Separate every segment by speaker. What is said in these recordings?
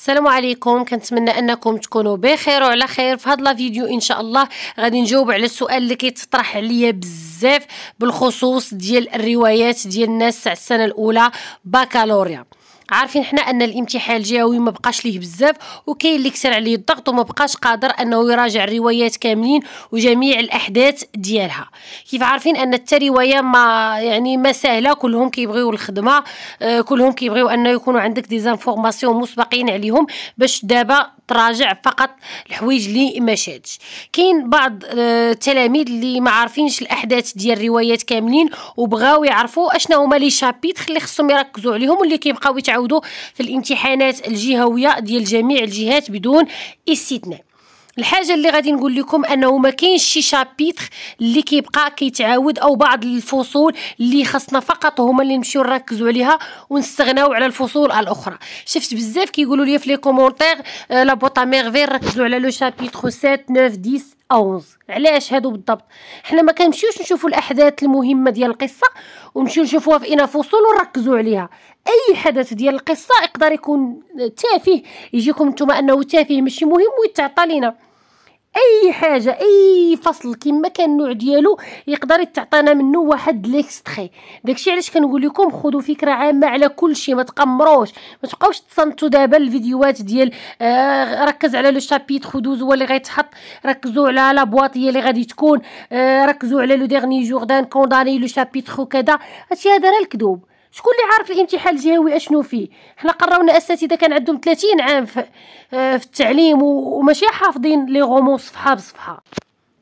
Speaker 1: السلام عليكم كنتمنى انكم تكونوا بخير وعلى خير في هذا الفيديو ان شاء الله غادي نجاوب على السؤال اللي كيتطرح عليا بزاف بالخصوص ديال الروايات ديال الناس تاع السنه الاولى بكالوريا عارفين حنا ان الامتحان الجاوي ما بقاش ليه بزاف وكاين اللي كثر عليه الضغط وما بقاش قادر انه يراجع الروايات كاملين وجميع الاحداث ديالها كيف عارفين ان حتى روايه ما يعني ما سهله كلهم كيبغيو الخدمه آه، كلهم كيبغيو انه يكونوا عندك دي زانفورماسيون مسبقين عليهم باش دابا تراجع فقط الحوايج اللي ما شادش كاين بعض آه، التلاميذ اللي ما عارفينش الاحداث ديال الروايات كاملين وبغاو يعرفوا اشنو هما لي شابيتر اللي خصهم يركزوا عليهم واللي كيبقاو يتعاودوا يعودوا في الامتحانات الجهويه ديال جميع الجهات بدون استثناء الحاجه اللي غادي نقول لكم انه ما كاينش شي شابيتر اللي كيبقى كيتعاود او بعض الفصول اللي خصنا فقط هما اللي نمشيو نركزوا عليها ونستغناو على الفصول الاخرى شفت بزاف كيقولوا لي في لي كومونتير لا بوطا ميرفير ركزوا على لو شابيتر 7 9 10 اوز علاش هادو بالضبط حنا ما كنمشيوش نشوفوا الاحداث المهمه ديال القصه ونمشيو نشوفوها في انا فصول ونركزوا عليها اي حدث ديال القصه يقدر يكون تافه يجيكم نتوما انه تافه ماشي مهم ويتعطى لينا اي حاجه اي فصل كما كان النوع ديالو يقدر يتعطانا منه واحد ليكستري داكشي علاش كنقول لكم خذوا فكره عامه على كل شيء ما تقمروش ما تبقاوش تصنتوا دابا الفيديوهات ديال آه ركز على لو شابيتر 12 هو اللي غيتحط ركزوا على لا بواطيه اللي غادي تكون آه ركزوا على لو ديرني جوردان كونداني لو شابيتر وكذا هادشي هذا راه الكذوب شكون اللي عارف الامتحان الجهوي اشنو فيه حنا قراونا اساتذه كان عندهم 30 عام في, آه، في التعليم وماشي حافظين لي غومون صفحه بصفحه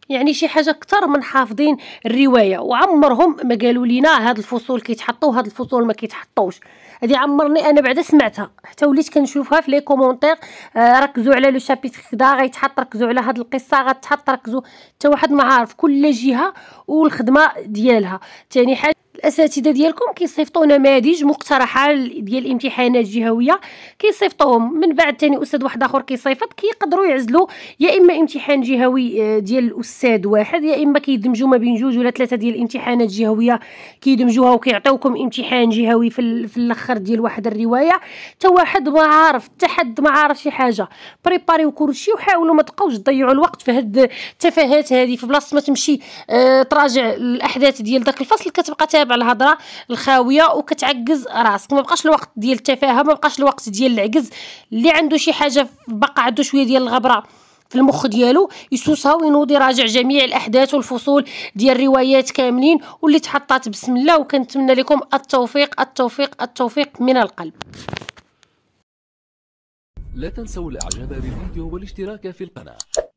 Speaker 1: يعني شي حاجه اكثر من حافظين الروايه وعمرهم ما قالوا لينا هاد الفصول كيتحطوا هاد الفصول ما كيتحطوش هادي عمرني انا بعدا سمعتها حتى وليت كنشوفها في لي كومونتير آه، ركزوا على لو شابيت كدا غيتحط ركزوا على هاد القصه غتحط ركزوا حتى واحد ما عارف كل جهه والخدمه ديالها ثاني حاجه الاساتذه ديالكم كيصيفطوا نماذج مقترحه ديال الامتحانات الجهويه كيصيفطوهم من بعد تاني استاذ واحد اخر كيصيفط كيقدروا يعزلوا يا اما امتحان جهوي آه، ديال الاستاذ واحد يا اما كيدمجوا ما بين جوج ولا ثلاثه ديال الامتحانات الجهويه كيدمجوها وكيعطيوكم امتحان جهوي في, في الاخر ديال واحد الروايه حتى واحد ما عارف حتى حد ما عارف شي حاجه بريباريو كلشي وحاولوا ما تبقاوش تضيعوا الوقت في هاد التفاهات هذه في بلاصه ما تمشي آه، تراجع الاحداث ديال داك الفصل كتبقى تابع كتغلب على الهضره الخاويه وكتعكز راسك ما بقاش الوقت ديال التفاهه ما بقاش الوقت ديال العجز اللي عنده شي حاجه باقا عنده شويه ديال الغبره في المخ ديالو يسوسها وينوض يراجع جميع الاحداث والفصول ديال الروايات كاملين واللي تحطات بسم الله وكنتمنى لكم التوفيق التوفيق التوفيق من القلب لا تنسوا الاعجاب بالفيديو والاشتراك في القناه